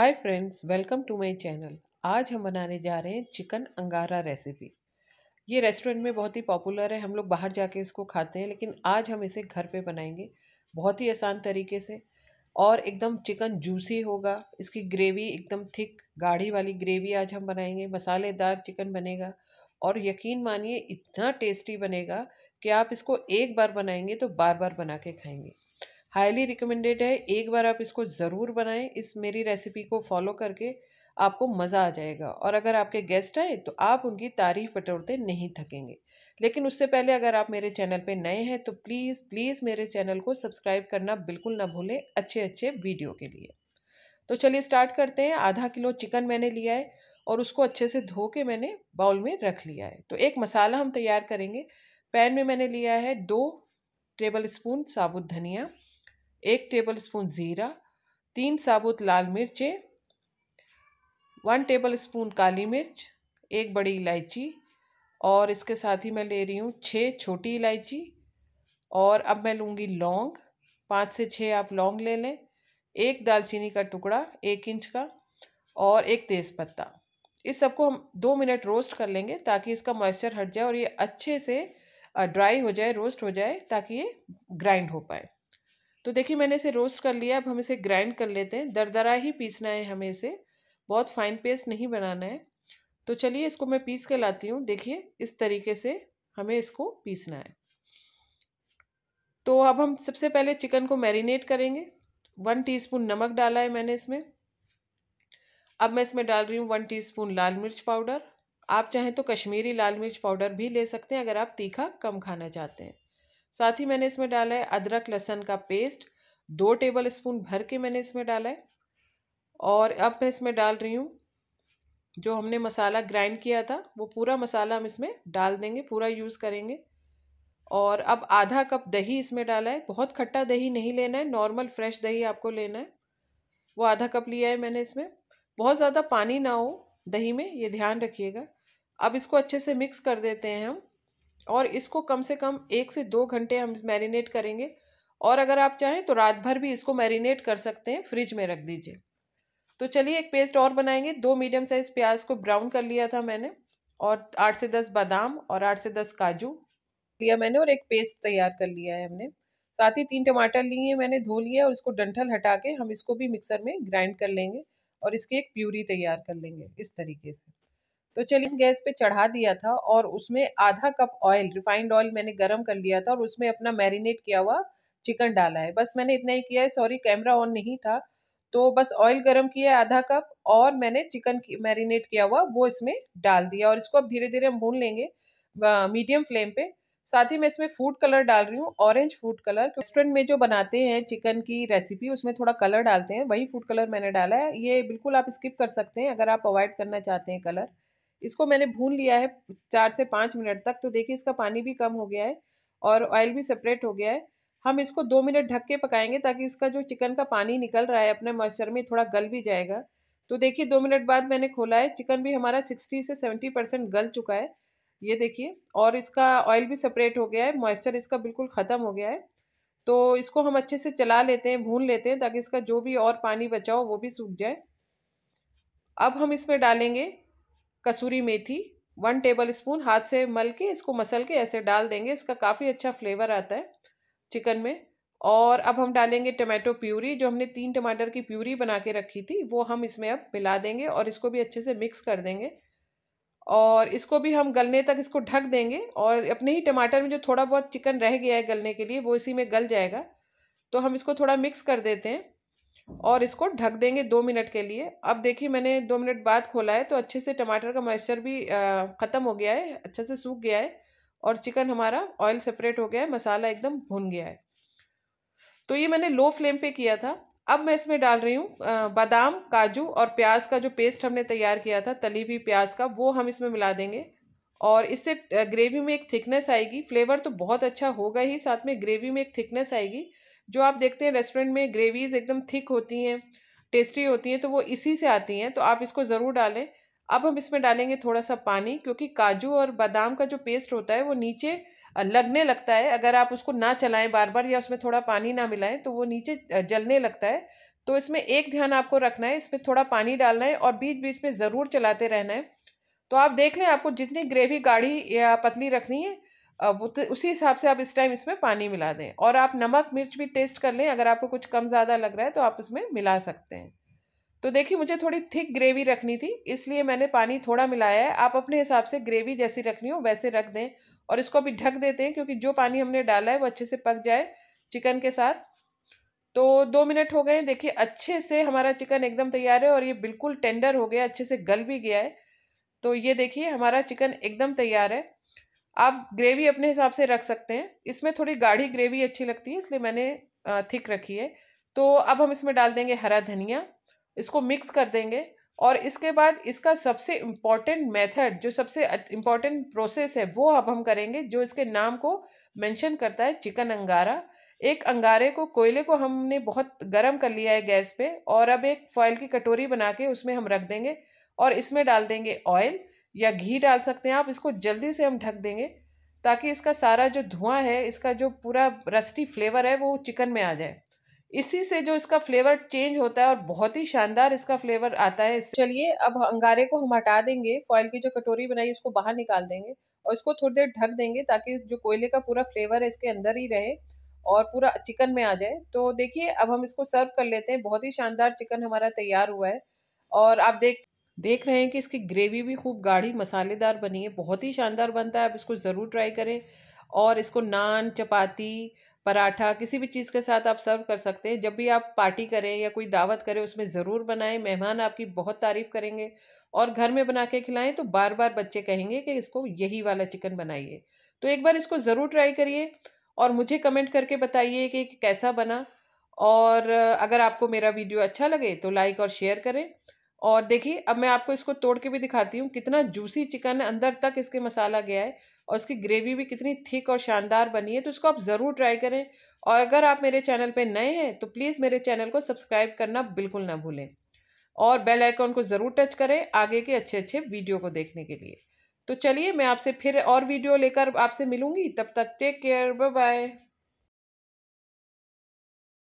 hi friends welcome to my channel आज हम बनाने जा रहे हैं चिकन अंगारा रेसिपी ये रेस्टोरेंट में बहुत ही पॉपुलर है हम लोग बाहर जाके इसको खाते हैं लेकिन आज हम इसे घर पे बनाएंगे बहुत ही आसान तरीके से और एकदम चिकन जूसी होगा इसकी ग्रेवी एकदम थिक गाढ़ी वाली ग्रेवी आज हम बनाएंगे मसालेदार चिकन बनेगा और यकीन मानिए इतना टेस्टी बनेगा कि आप इसको एक बार बनाएंगे तो बार बार बना के खाएंगे हाईली रिकमेंडेड है एक बार आप इसको ज़रूर बनाएं इस मेरी रेसिपी को फॉलो करके आपको मज़ा आ जाएगा और अगर आपके गेस्ट आए तो आप उनकी तारीफ़ बटोरते नहीं थकेंगे लेकिन उससे पहले अगर आप मेरे चैनल पे नए हैं तो प्लीज़ प्लीज़ मेरे चैनल को सब्सक्राइब करना बिल्कुल ना भूलें अच्छे अच्छे वीडियो के लिए तो चलिए स्टार्ट करते हैं आधा किलो चिकन मैंने लिया है और उसको अच्छे से धो के मैंने बाउल में रख लिया है तो एक मसाला हम तैयार करेंगे पैन में मैंने लिया है दो टेबल स्पून साबुत धनिया एक टेबल स्पून ज़ीरा तीन साबुत लाल मिर्चें वन टेबल स्पून काली मिर्च एक बड़ी इलायची और इसके साथ ही मैं ले रही हूँ छः छोटी इलायची और अब मैं लूँगी लौंग पाँच से छः आप लौंग ले लें एक दालचीनी का टुकड़ा एक इंच का और एक तेज़पत्ता इस सबको हम दो मिनट रोस्ट कर लेंगे ताकि इसका मॉइस्चर हट जाए और ये अच्छे से ड्राई हो जाए रोस्ट हो जाए ताकि ये ग्राइंड हो पाए तो देखिए मैंने इसे रोस्ट कर लिया अब हम इसे ग्राइंड कर लेते हैं दरदरा ही पीसना है हमें इसे बहुत फाइन पेस्ट नहीं बनाना है तो चलिए इसको मैं पीस के लाती हूँ देखिए इस तरीके से हमें इसको पीसना है तो अब हम सबसे पहले चिकन को मैरिनेट करेंगे वन टीस्पून नमक डाला है मैंने इसमें अब मैं इसमें डाल रही हूँ वन टीस्पून लाल मिर्च पाउडर आप चाहें तो कश्मीरी लाल मिर्च पाउडर भी ले सकते हैं अगर आप तीखा कम खाना चाहते हैं साथ ही मैंने इसमें डाला है अदरक लहसन का पेस्ट दो टेबल स्पून भर के मैंने इसमें डाला है और अब मैं इसमें डाल रही हूँ जो हमने मसाला ग्राइंड किया था वो पूरा मसाला हम इसमें डाल देंगे पूरा यूज़ करेंगे और अब आधा कप दही इसमें डाला है बहुत खट्टा दही नहीं लेना है नॉर्मल फ्रेश दही आपको लेना है वो आधा कप लिया है मैंने इसमें बहुत ज़्यादा पानी ना हो दही में ये ध्यान रखिएगा अब इसको अच्छे से मिक्स कर देते हैं हम और इसको कम से कम एक से दो घंटे हम मैरिनेट करेंगे और अगर आप चाहें तो रात भर भी इसको मैरिनेट कर सकते हैं फ्रिज में रख दीजिए तो चलिए एक पेस्ट और बनाएंगे दो मीडियम साइज़ प्याज को ब्राउन कर लिया था मैंने और आठ से दस बादाम और आठ से दस काजू लिया मैंने और एक पेस्ट तैयार कर लिया है हमने साथ ही तीन टमाटर लिए मैंने धो लिया और इसको डंठल हटा के हम इसको भी मिक्सर में ग्राइंड कर लेंगे और इसकी एक प्यूरी तैयार कर लेंगे इस तरीके से तो चलिए गैस पे चढ़ा दिया था और उसमें आधा कप ऑयल रिफाइंड ऑयल मैंने गर्म कर लिया था और उसमें अपना मैरिनेट किया हुआ चिकन डाला है बस मैंने इतना ही किया है सॉरी कैमरा ऑन नहीं था तो बस ऑयल गर्म किया है आधा कप और मैंने चिकन मैरिनेट किया हुआ वो इसमें डाल दिया और इसको अब धीरे धीरे हम भून लेंगे मीडियम फ्लेम पे साथ ही मैं इसमें फूड कलर डाल रही हूँ ऑरेंज फूड कलर रेस्टोरेंट में जो बनाते हैं चिकन की रेसिपी उसमें थोड़ा कलर डालते हैं वही फूड कलर मैंने डाला है ये बिल्कुल आप स्किप कर सकते हैं अगर आप अवॉइड करना चाहते हैं कलर इसको मैंने भून लिया है चार से पाँच मिनट तक तो देखिए इसका पानी भी कम हो गया है और ऑयल भी सेपरेट हो गया है हम इसको दो मिनट ढक के पकाएंगे ताकि इसका जो चिकन का पानी निकल रहा है अपने मॉइस्चर में थोड़ा गल भी जाएगा तो देखिए दो मिनट बाद मैंने खोला है चिकन भी हमारा सिक्सटी से सेवेंटी परसेंट गल चुका है ये देखिए और इसका ऑयल भी सेपरेट हो गया है मॉइस्चर इसका बिल्कुल ख़त्म हो गया है तो इसको हम अच्छे से चला लेते हैं भून लेते हैं ताकि इसका जो भी और पानी बचाओ वो भी सूख जाए अब हम इसमें डालेंगे कसूरी मेथी वन टेबल स्पून हाथ से मल के इसको मसल के ऐसे डाल देंगे इसका काफ़ी अच्छा फ्लेवर आता है चिकन में और अब हम डालेंगे टमाटो प्यूरी जो हमने तीन टमाटर की प्यूरी बना के रखी थी वो हम इसमें अब मिला देंगे और इसको भी अच्छे से मिक्स कर देंगे और इसको भी हम गलने तक इसको ढक देंगे और अपने ही टमाटर में जो थोड़ा बहुत चिकन रह गया है गलने के लिए वो इसी में गल जाएगा तो हम इसको थोड़ा मिक्स कर देते हैं और इसको ढक देंगे दो मिनट के लिए अब देखिए मैंने दो मिनट बाद खोला है तो अच्छे से टमाटर का मॉइस्चर भी ख़त्म हो गया है अच्छे से सूख गया है और चिकन हमारा ऑयल सेपरेट हो गया है मसाला एकदम भुन गया है तो ये मैंने लो फ्लेम पे किया था अब मैं इसमें डाल रही हूँ बादाम काजू और प्याज का जो पेस्ट हमने तैयार किया था तली हुई प्याज का वो हम इसमें मिला देंगे और इससे ग्रेवी में एक थिकनेस आएगी फ्लेवर तो बहुत अच्छा होगा ही साथ में ग्रेवी में एक थिकनेस आएगी जो आप देखते हैं रेस्टोरेंट में ग्रेवीज़ एकदम थिक होती हैं टेस्टी होती हैं तो वो इसी से आती हैं तो आप इसको ज़रूर डालें अब हम इसमें डालेंगे थोड़ा सा पानी क्योंकि काजू और बादाम का जो पेस्ट होता है वो नीचे लगने लगता है अगर आप उसको ना चलाएं बार बार या उसमें थोड़ा पानी ना मिलाएं तो वो नीचे जलने लगता है तो इसमें एक ध्यान आपको रखना है इसमें थोड़ा पानी डालना है और बीच बीच में ज़रूर चलाते रहना है तो आप देख लें आपको जितनी ग्रेवी गाढ़ी या पतली रखनी है वो तो उसी हिसाब से आप इस टाइम इसमें पानी मिला दें और आप नमक मिर्च भी टेस्ट कर लें अगर आपको कुछ कम ज़्यादा लग रहा है तो आप इसमें मिला सकते हैं तो देखिए मुझे थोड़ी थिक ग्रेवी रखनी थी इसलिए मैंने पानी थोड़ा मिलाया है आप अपने हिसाब से ग्रेवी जैसी रखनी हो वैसे रख दें और इसको भी ढक देते हैं क्योंकि जो पानी हमने डाला है वो अच्छे से पक जाए चिकन के साथ तो दो मिनट हो गए देखिए अच्छे से हमारा चिकन एकदम तैयार है और ये बिल्कुल टेंडर हो गया अच्छे से गल भी गया है तो ये देखिए हमारा चिकन एकदम तैयार है आप ग्रेवी अपने हिसाब से रख सकते हैं इसमें थोड़ी गाढ़ी ग्रेवी अच्छी लगती है इसलिए मैंने थिक रखी है तो अब हम इसमें डाल देंगे हरा धनिया इसको मिक्स कर देंगे और इसके बाद इसका सबसे इम्पॉर्टेंट मेथड जो सबसे इम्पॉर्टेंट प्रोसेस है वो अब हम करेंगे जो इसके नाम को मेंशन करता है चिकन अंगारा एक अंगारे को कोयले को हमने बहुत गर्म कर लिया है गैस पे और अब एक फॉयल की कटोरी बना के उसमें हम रख देंगे और इसमें डाल देंगे ऑयल या घी डाल सकते हैं आप इसको जल्दी से हम ढक देंगे ताकि इसका सारा जो धुआं है इसका जो पूरा रस्टी फ्लेवर है वो चिकन में आ जाए इसी से जो इसका फ्लेवर चेंज होता है और बहुत ही शानदार इसका फ्लेवर आता है चलिए अब अंगारे को हम हटा देंगे फॉयल की जो कटोरी बनाई उसको बाहर निकाल देंगे और इसको थोड़ी देर ढक देंगे ताकि जो कोयले का पूरा फ्लेवर है इसके अंदर ही रहे और पूरा चिकन में आ जाए तो देखिए अब हम इसको सर्व कर लेते हैं बहुत ही शानदार चिकन हमारा तैयार हुआ है और आप देख देख रहे हैं कि इसकी ग्रेवी भी खूब गाढ़ी मसालेदार बनी है बहुत ही शानदार बनता है आप इसको ज़रूर ट्राई करें और इसको नान चपाती पराठा किसी भी चीज़ के साथ आप सर्व कर सकते हैं जब भी आप पार्टी करें या कोई दावत करें उसमें ज़रूर बनाएं मेहमान आपकी बहुत तारीफ़ करेंगे और घर में बना के खिलाएँ तो बार बार बच्चे कहेंगे कि इसको यही वाला चिकन बनाइए तो एक बार इसको ज़रूर ट्राई करिए और मुझे कमेंट करके बताइए कि कैसा बना और अगर आपको मेरा वीडियो अच्छा लगे तो लाइक और शेयर करें और देखिए अब मैं आपको इसको तोड़ के भी दिखाती हूँ कितना जूसी चिकन है अंदर तक इसके मसाला गया है और इसकी ग्रेवी भी कितनी थिक और शानदार बनी है तो इसको आप ज़रूर ट्राई करें और अगर आप मेरे चैनल पे नए हैं तो प्लीज़ मेरे चैनल को सब्सक्राइब करना बिल्कुल ना भूलें और बेल आइकॉन को ज़रूर टच करें आगे के अच्छे अच्छे वीडियो को देखने के लिए तो चलिए मैं आपसे फिर और वीडियो लेकर आपसे मिलूँगी तब तक टेक केयर बाय